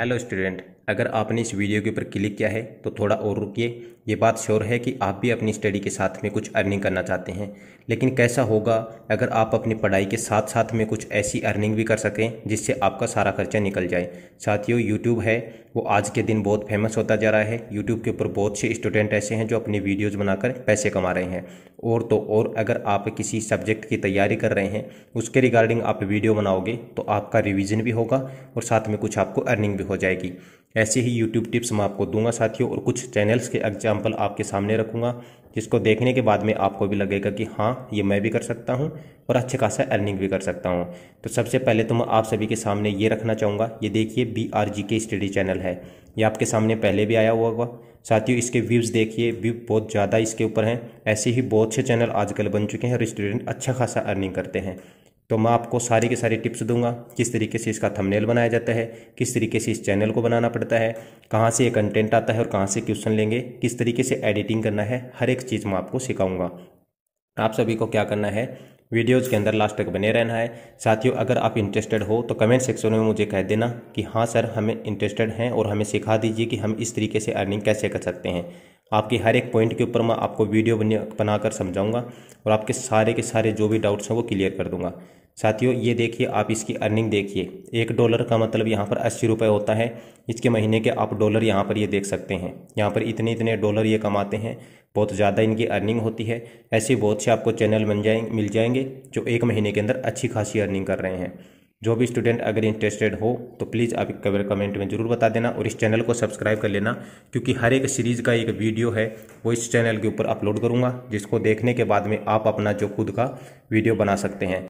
hello student अगर आपने इस वीडियो के ऊपर क्लिक किया है तो थोड़ा और रुकिए ये बात श्योर है कि आप भी अपनी स्टडी के साथ में कुछ अर्निंग करना चाहते हैं लेकिन कैसा होगा अगर आप अपनी पढ़ाई के साथ साथ में कुछ ऐसी अर्निंग भी कर सकें जिससे आपका सारा खर्चा निकल जाए साथियों यूट्यूब है वो आज के दिन बहुत फेमस होता जा रहा है यूट्यूब के ऊपर बहुत से स्टूडेंट ऐसे हैं जो अपनी वीडियोज़ बनाकर पैसे कमा रहे हैं और तो और अगर आप किसी सब्जेक्ट की तैयारी कर रहे हैं उसके रिगार्डिंग आप वीडियो बनाओगे तो आपका रिविज़न भी होगा और साथ में कुछ आपको अर्निंग भी हो जाएगी ऐसे ही यूट्यूब टिप्स मैं आपको दूंगा साथियों और कुछ चैनल्स के एग्जाम्पल आपके सामने रखूँगा जिसको देखने के बाद में आपको भी लगेगा कि हाँ ये मैं भी कर सकता हूँ और अच्छे खासा अर्निंग भी कर सकता हूँ तो सबसे पहले तो मैं आप सभी के सामने ये रखना चाहूँगा ये देखिए बी आर जी के स्टडी चैनल है ये आपके सामने पहले भी आया हुआ होगा साथियों इसके व्यूज़ देखिए व्यू बहुत ज़्यादा इसके ऊपर हैं ऐसे ही बहुत से चैनल आजकल बन चुके हैं और स्टूडेंट अच्छा खासा अर्निंग करते हैं तो मैं आपको सारी की सारी टिप्स दूंगा किस तरीके से इसका थंबनेल बनाया जाता है किस तरीके से इस चैनल को बनाना पड़ता है कहाँ से ये कंटेंट आता है और कहाँ से क्वेश्चन लेंगे किस तरीके से एडिटिंग करना है हर एक चीज़ मैं आपको सिखाऊंगा आप सभी को क्या करना है वीडियोज़ के अंदर लास्ट तक बने रहना है साथियों अगर आप इंटरेस्टेड हो तो कमेंट सेक्शन में मुझे कह देना कि हाँ सर हमें इंटरेस्टेड हैं और हमें सिखा दीजिए कि हम इस तरीके से अर्निंग कैसे कर सकते हैं आपके हर एक पॉइंट के ऊपर मैं आपको वीडियो बनाकर समझाऊंगा और आपके सारे के सारे जो भी डाउट्स हैं वो क्लियर कर दूंगा साथियों ये देखिए आप इसकी अर्निंग देखिए एक डॉलर का मतलब यहाँ पर अस्सी रुपये होता है इसके महीने के आप डॉलर यहाँ पर ये देख सकते हैं यहाँ पर इतने इतने डॉलर ये कमाते हैं बहुत ज़्यादा इनकी अर्निंग होती है ऐसे बहुत से आपको चैनल बन जाएंगे मिल जाएंगे जो एक महीने के अंदर अच्छी खासी अर्निंग कर रहे हैं जो भी स्टूडेंट अगर इंटरेस्टेड हो तो प्लीज़ आप कमेंट में ज़रूर बता देना और इस चैनल को सब्सक्राइब कर लेना क्योंकि हर एक सीरीज़ का एक वीडियो है वो इस चैनल के ऊपर अपलोड करूँगा जिसको देखने के बाद में आप अपना जो खुद का वीडियो बना सकते हैं